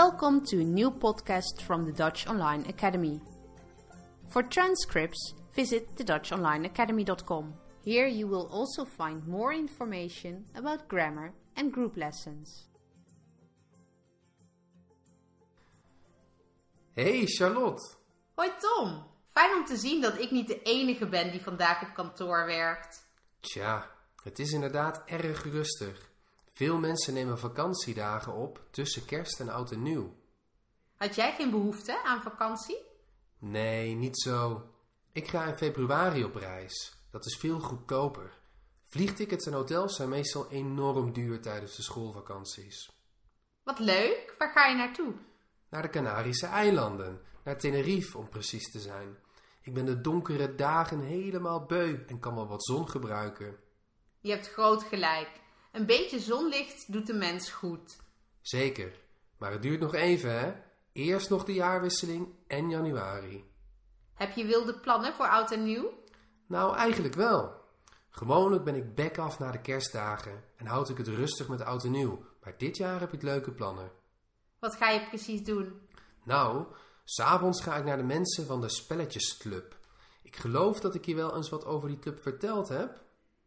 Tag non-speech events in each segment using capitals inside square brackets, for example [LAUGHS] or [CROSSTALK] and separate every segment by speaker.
Speaker 1: Welcome to a new podcast from the Dutch Online Academy. For transcripts, visit thedutchonlineacademy.com. Here you will also find more information about grammar and group lessons.
Speaker 2: Hey Charlotte. Hoi Tom.
Speaker 1: Fijn om te zien dat ik niet de enige ben die vandaag op kantoor werkt.
Speaker 2: Tja, het is inderdaad erg rustig. Veel mensen nemen vakantiedagen op tussen kerst en oud en nieuw.
Speaker 1: Had jij geen behoefte aan vakantie?
Speaker 2: Nee, niet zo. Ik ga in februari op reis. Dat is veel goedkoper. Vliegtickets en hotels zijn meestal enorm duur tijdens de schoolvakanties.
Speaker 1: Wat leuk! Waar ga je naartoe?
Speaker 2: Naar de Canarische eilanden, naar Tenerife om precies te zijn. Ik ben de donkere dagen helemaal beu en kan wel wat zon gebruiken.
Speaker 1: Je hebt groot gelijk. Een beetje zonlicht doet de mens goed.
Speaker 2: Zeker, maar het duurt nog even, hè? Eerst nog de jaarwisseling en januari. Heb je wilde plannen voor oud en nieuw? Nou, eigenlijk wel. Gewoonlijk ben ik back af na de kerstdagen en houd ik het rustig met oud en nieuw, maar dit jaar heb ik leuke plannen.
Speaker 1: Wat ga je precies doen?
Speaker 2: Nou, s'avonds ga ik naar de mensen van de Spelletjesclub. Ik geloof dat ik je wel eens wat over die club verteld heb.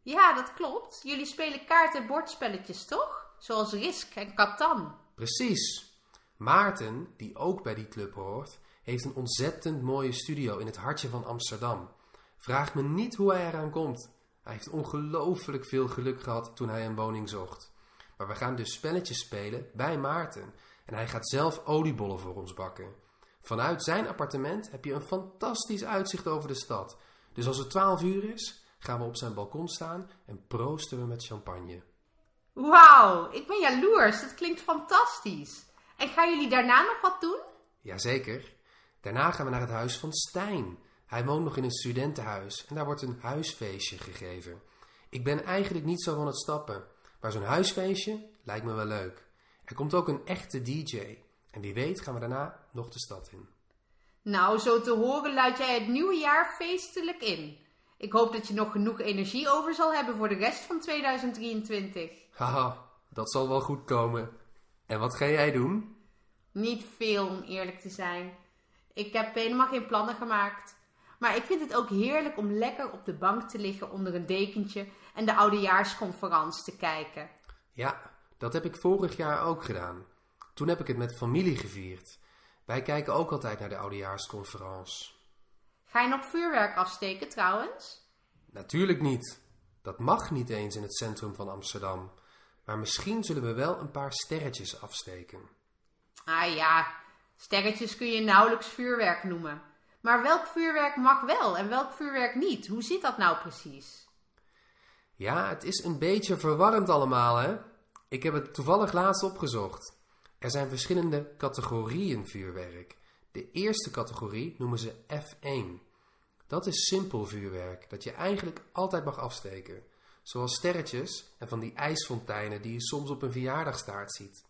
Speaker 1: Ja, dat klopt. Jullie spelen kaart- en bordspelletjes, toch? Zoals Risk en Catan.
Speaker 2: Precies. Maarten, die ook bij die club hoort, heeft een ontzettend mooie studio in het hartje van Amsterdam. Vraag me niet hoe hij eraan komt. Hij heeft ongelooflijk veel geluk gehad toen hij een woning zocht. Maar we gaan dus spelletjes spelen bij Maarten. En hij gaat zelf oliebollen voor ons bakken. Vanuit zijn appartement heb je een fantastisch uitzicht over de stad. Dus als het 12 uur is, gaan we op zijn balkon staan en proosten we met champagne.
Speaker 1: Wauw, ik ben jaloers. Dat klinkt fantastisch. En gaan jullie daarna nog wat doen?
Speaker 2: Jazeker. Daarna gaan we naar het huis van Stijn. Hij woont nog in een studentenhuis en daar wordt een huisfeestje gegeven. Ik ben eigenlijk niet zo van het stappen, maar zo'n huisfeestje lijkt me wel leuk. Er komt ook een echte DJ. En wie weet gaan we daarna nog de stad in.
Speaker 1: Nou, zo te horen luid jij het nieuwe jaar feestelijk in. Ik hoop dat je nog genoeg energie over zal hebben voor de rest van 2023.
Speaker 2: Haha, dat zal wel goed komen. En wat ga jij doen?
Speaker 1: Niet veel, om eerlijk te zijn. Ik heb helemaal geen plannen gemaakt. Maar ik vind het ook heerlijk om lekker op de bank te liggen onder een dekentje en de oudejaarsconferentie te kijken.
Speaker 2: Ja, dat heb ik vorig jaar ook gedaan. Toen heb ik het met familie gevierd. Wij kijken ook altijd naar de oudejaarsconferentie.
Speaker 1: Ga je nog vuurwerk afsteken trouwens?
Speaker 2: Natuurlijk niet. Dat mag niet eens in het centrum van Amsterdam. Maar misschien zullen we wel een paar sterretjes afsteken.
Speaker 1: Ah ja, sterretjes kun je nauwelijks vuurwerk noemen. Maar welk vuurwerk mag wel en welk vuurwerk niet? Hoe zit dat nou precies?
Speaker 2: Ja, het is een beetje verwarrend allemaal, hè? Ik heb het toevallig laatst opgezocht. Er zijn verschillende categorieën vuurwerk. De eerste categorie noemen ze F1. Dat is simpel vuurwerk, dat je eigenlijk altijd mag afsteken. Zoals sterretjes en van die ijsfonteinen die je soms op een verjaardagstaart ziet.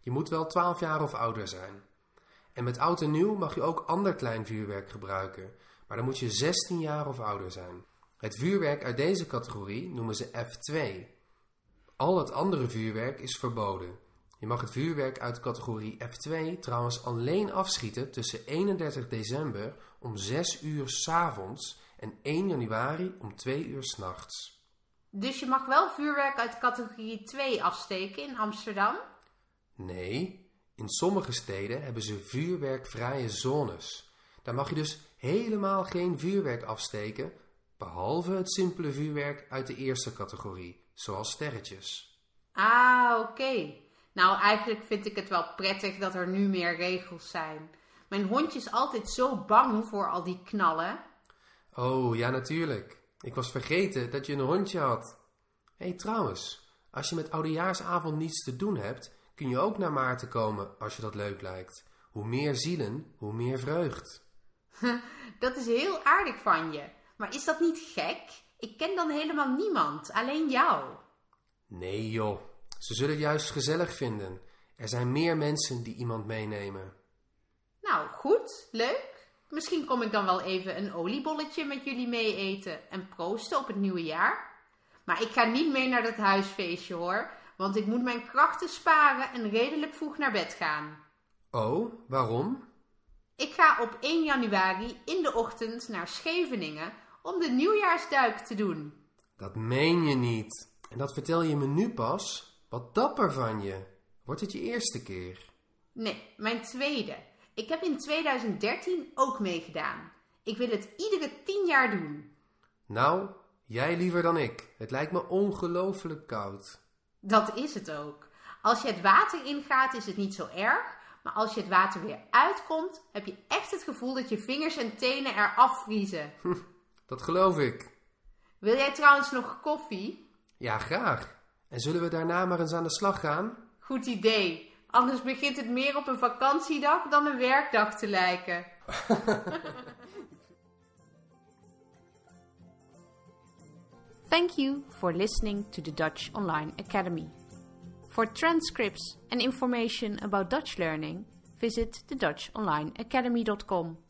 Speaker 2: Je moet wel 12 jaar of ouder zijn. En met oud en nieuw mag je ook ander klein vuurwerk gebruiken, maar dan moet je 16 jaar of ouder zijn. Het vuurwerk uit deze categorie noemen ze F2. Al het andere vuurwerk is verboden. Je mag het vuurwerk uit categorie F2 trouwens alleen afschieten tussen 31 december om 6 uur s'avonds en 1 januari om 2 uur s'nachts.
Speaker 1: Dus je mag wel vuurwerk uit categorie 2 afsteken in Amsterdam?
Speaker 2: Nee, in sommige steden hebben ze vuurwerkvrije zones. Daar mag je dus helemaal geen vuurwerk afsteken, behalve het simpele vuurwerk uit de eerste categorie, zoals sterretjes.
Speaker 1: Ah, oké. Nou, eigenlijk vind ik het wel prettig dat er nu meer regels zijn. Mijn hondje is altijd zo bang voor al die knallen.
Speaker 2: Oh, ja, natuurlijk. Ik was vergeten dat je een hondje had. Hé, hey, trouwens, als je met oudejaarsavond niets te doen hebt, kun je ook naar Maarten komen als je dat leuk lijkt. Hoe meer zielen, hoe meer vreugd.
Speaker 1: [LAUGHS] dat is heel aardig van je. Maar is dat niet gek? Ik ken dan helemaal niemand, alleen jou.
Speaker 2: Nee joh, ze zullen het juist gezellig vinden. Er zijn meer mensen die iemand meenemen.
Speaker 1: Nou, goed, leuk. Misschien kom ik dan wel even een oliebolletje met jullie mee eten en proosten op het nieuwe jaar. Maar ik ga niet mee naar dat huisfeestje hoor, want ik moet mijn krachten sparen en redelijk vroeg naar bed gaan.
Speaker 2: Oh, waarom?
Speaker 1: Ik ga op 1 januari in de ochtend naar Scheveningen om de nieuwjaarsduik te doen.
Speaker 2: Dat meen je niet. En dat vertel je me nu pas? Wat dapper van je. Wordt het je eerste keer?
Speaker 1: Nee, mijn tweede. Ik heb in 2013 ook meegedaan. Ik wil het iedere tien jaar doen.
Speaker 2: Nou, jij liever dan ik. Het lijkt me ongelooflijk koud.
Speaker 1: Dat is het ook. Als je het water ingaat, is het niet zo erg. Maar als je het water weer uitkomt, heb je echt het gevoel dat je vingers en tenen eraf vriezen.
Speaker 2: Hm, dat geloof ik.
Speaker 1: Wil jij trouwens nog koffie?
Speaker 2: Ja, graag. En zullen we daarna maar eens aan de slag gaan?
Speaker 1: Goed idee. Anders begint het meer op een vakantiedag dan een werkdag te lijken. [LAUGHS] Thank you for listening to the Dutch Online Academy. For transcripts and information about Dutch learning, visit thedutchonlineacademy.com.